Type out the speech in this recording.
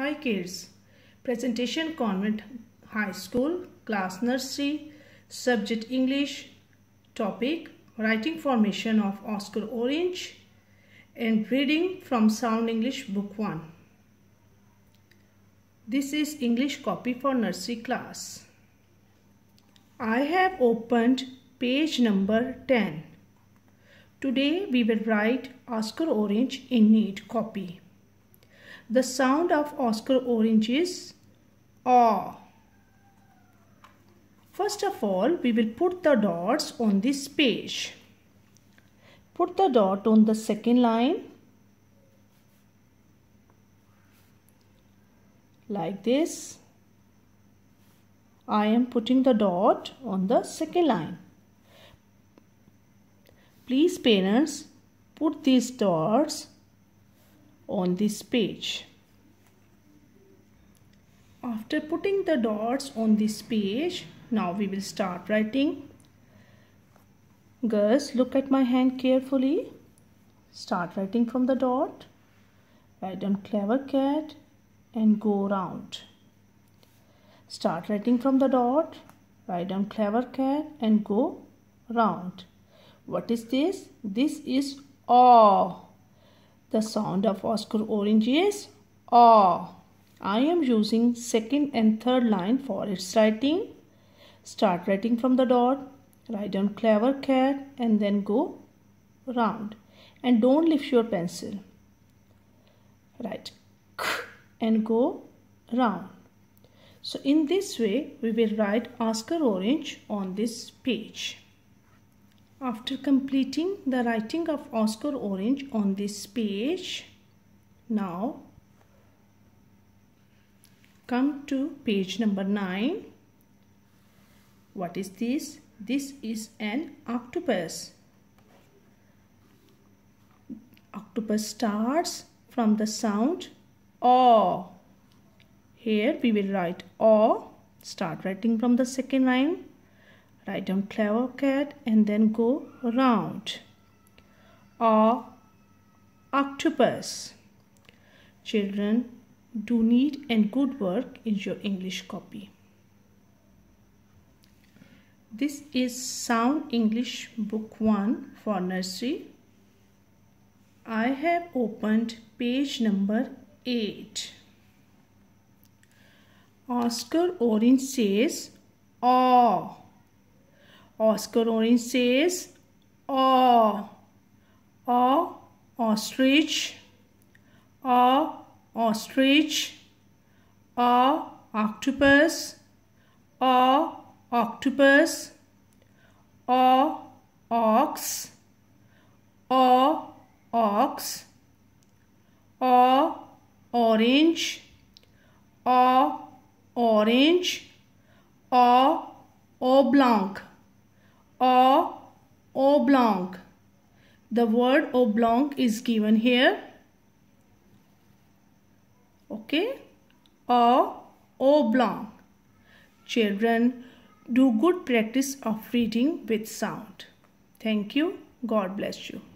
Hi kids. Presentation Convent High School, Class Nursery, Subject English, Topic Writing Formation of Oscar Orange and Reading from Sound English Book 1. This is English copy for nursery class. I have opened page number 10. Today we will write Oscar Orange in neat copy. The sound of Oscar Orange is aw. First of all, we will put the dots on this page. Put the dot on the second line. Like this. I am putting the dot on the second line. Please parents, put these dots on this page. After putting the dots on this page, now we will start writing. Girls, look at my hand carefully. Start writing from the dot. Write down clever cat and go round. Start writing from the dot. Write down clever cat and go round. What is this? This is awe. The sound of Oscar Orange is ah. I am using second and third line for its writing. Start writing from the dot. Write down clever cat and then go round. And don't lift your pencil. Write and go round. So in this way we will write Oscar Orange on this page. After completing the writing of Oscar Orange on this page, now come to page number 9. What is this? This is an octopus. Octopus starts from the sound O. Here we will write O. Start writing from the second line write down clever cat and then go round or octopus children do neat and good work in your english copy this is sound english book 1 for nursery i have opened page number 8 Oscar Orange says, Oh. Oscar Orange says, "O, O, ostrich, O, ostrich, O, octopus, O, octopus, O, ox, O, ox, O, orange, O, oh, orange, O, oblong or oblong. The word oblong is given here. Okay. Or oblong. Children, do good practice of reading with sound. Thank you. God bless you.